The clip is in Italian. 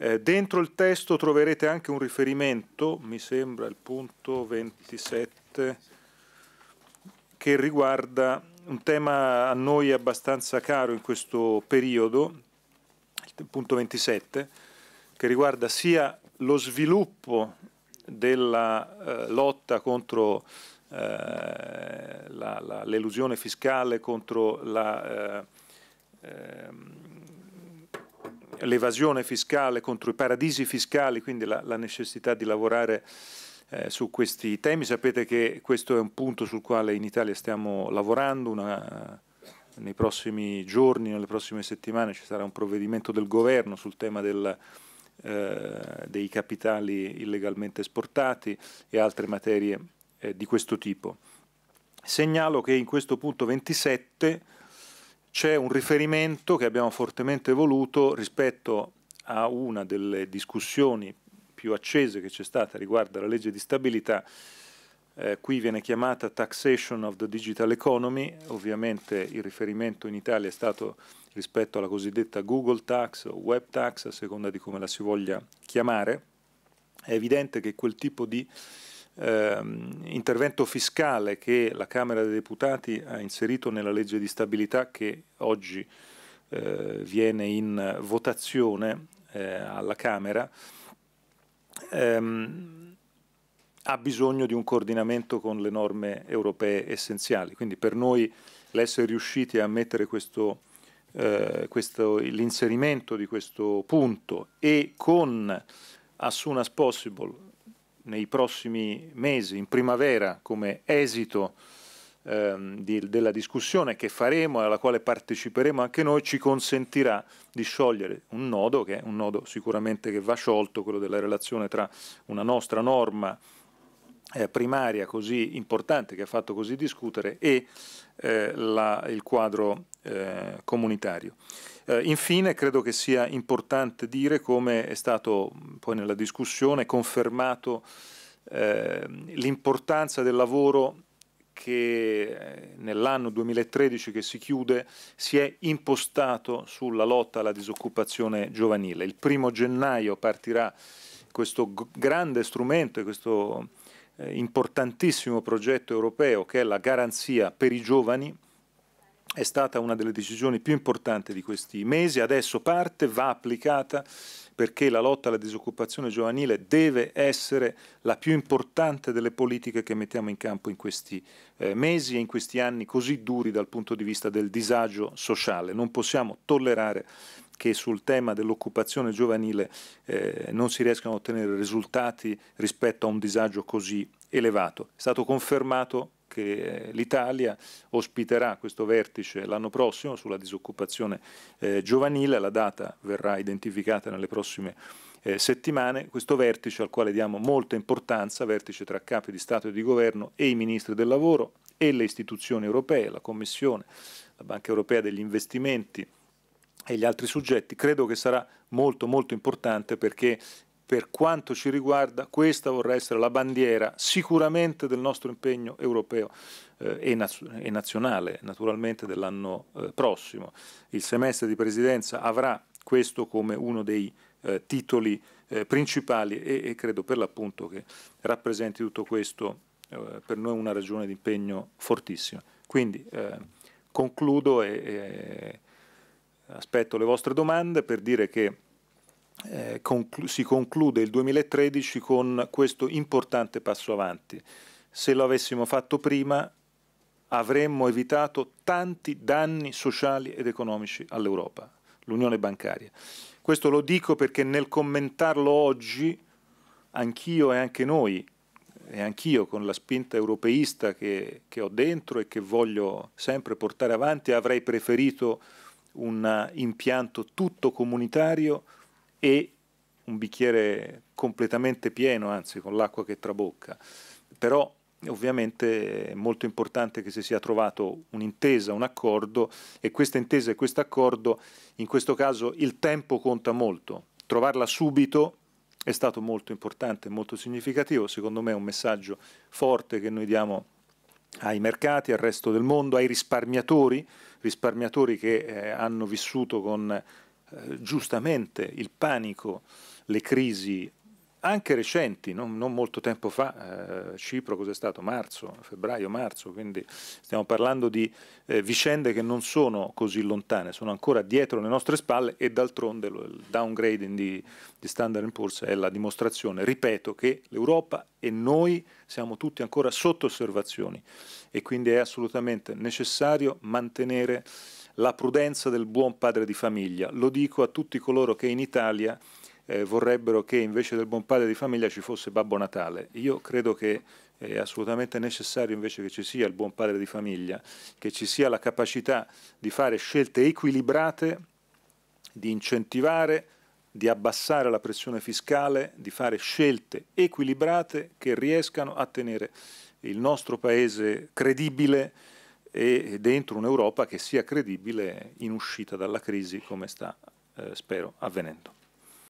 Eh, dentro il testo troverete anche un riferimento, mi sembra il punto 27, che riguarda un tema a noi abbastanza caro in questo periodo, il punto 27, che riguarda sia lo sviluppo della eh, lotta contro eh, l'elusione fiscale, contro la eh, l'evasione fiscale, contro i paradisi fiscali, quindi la, la necessità di lavorare eh, su questi temi. Sapete che questo è un punto sul quale in Italia stiamo lavorando, una, nei prossimi giorni, nelle prossime settimane ci sarà un provvedimento del governo sul tema del, eh, dei capitali illegalmente esportati e altre materie eh, di questo tipo. Segnalo che in questo punto 27 c'è un riferimento che abbiamo fortemente voluto rispetto a una delle discussioni più accese che c'è stata riguardo alla legge di stabilità. Eh, qui viene chiamata Taxation of the Digital Economy, ovviamente il riferimento in Italia è stato rispetto alla cosiddetta Google Tax o Web Tax, a seconda di come la si voglia chiamare. È evidente che quel tipo di ehm, intervento fiscale che la Camera dei Deputati ha inserito nella legge di stabilità che oggi eh, viene in votazione eh, alla Camera, ehm, ha bisogno di un coordinamento con le norme europee essenziali. Quindi per noi l'essere riusciti a mettere questo, eh, questo, l'inserimento di questo punto e con as soon as possible nei prossimi mesi, in primavera, come esito ehm, di, della discussione che faremo e alla quale parteciperemo anche noi, ci consentirà di sciogliere un nodo, che è un nodo sicuramente che va sciolto, quello della relazione tra una nostra norma eh, primaria così importante, che ha fatto così discutere, e eh, la, il quadro eh, comunitario. Eh, infine credo che sia importante dire come è stato poi nella discussione confermato eh, l'importanza del lavoro che eh, nell'anno 2013 che si chiude si è impostato sulla lotta alla disoccupazione giovanile. Il primo gennaio partirà questo grande strumento, questo eh, importantissimo progetto europeo che è la garanzia per i giovani, è stata una delle decisioni più importanti di questi mesi, adesso parte, va applicata perché la lotta alla disoccupazione giovanile deve essere la più importante delle politiche che mettiamo in campo in questi eh, mesi e in questi anni così duri dal punto di vista del disagio sociale. Non possiamo tollerare che sul tema dell'occupazione giovanile eh, non si riescano a ottenere risultati rispetto a un disagio così elevato. È stato confermato che l'Italia ospiterà questo vertice l'anno prossimo sulla disoccupazione eh, giovanile, la data verrà identificata nelle prossime eh, settimane, questo vertice al quale diamo molta importanza, vertice tra capi di Stato e di Governo e i ministri del lavoro e le istituzioni europee, la Commissione, la Banca Europea degli Investimenti, e gli altri soggetti, credo che sarà molto molto importante perché per quanto ci riguarda questa vorrà essere la bandiera sicuramente del nostro impegno europeo eh, e, naz e, nazionale, naturalmente dell'anno eh, prossimo. Il semestre di presidenza avrà questo come uno dei eh, titoli eh, principali e, e credo per l'appunto che rappresenti tutto questo eh, per noi una ragione di impegno fortissima. Quindi eh, concludo e, e aspetto le vostre domande per dire che eh, conclu- si conclude il 2013 con questo importante passo avanti. Se lo avessimo fatto prima avremmo evitato tanti danni sociali ed economici all'Europa, l'unione bancaria. Questo lo dico perché nel commentarlo oggi anch'io e anche noi, e anch'io con la spinta europeista che, che ho dentro e che voglio sempre portare avanti, avrei preferito un impianto tutto comunitario e un bicchiere completamente pieno, anzi con l'acqua che trabocca. Però ovviamente è molto importante che si sia trovato un'intesa, un accordo e questa intesa e questo accordo, in questo caso il tempo conta molto. Trovarla subito è stato molto importante, molto significativo, secondo me è un messaggio forte che noi diamo ai mercati, al resto del mondo, ai risparmiatori, risparmiatori che eh, hanno vissuto con eh, giustamente il panico, le crisi anche recenti, non, non molto tempo fa, eh, Cipro cos'è stato? Marzo, febbraio, marzo, quindi stiamo parlando di eh, vicende che non sono così lontane, sono ancora dietro le nostre spalle e d'altronde il downgrading di, di Standard Poor's è la dimostrazione, ripeto, che l'Europa e noi siamo tutti ancora sotto osservazioni e quindi è assolutamente necessario mantenere la prudenza del buon padre di famiglia. Lo dico a tutti coloro che in Italia eh, vorrebbero che invece del buon padre di famiglia ci fosse Babbo Natale. Io credo che eh, è assolutamente necessario invece che ci sia il buon padre di famiglia, che ci sia la capacità di fare scelte equilibrate, di incentivare, di abbassare la pressione fiscale, di fare scelte equilibrate che riescano a tenere il nostro Paese credibile e dentro un'Europa che sia credibile in uscita dalla crisi come sta, eh, spero, avvenendo.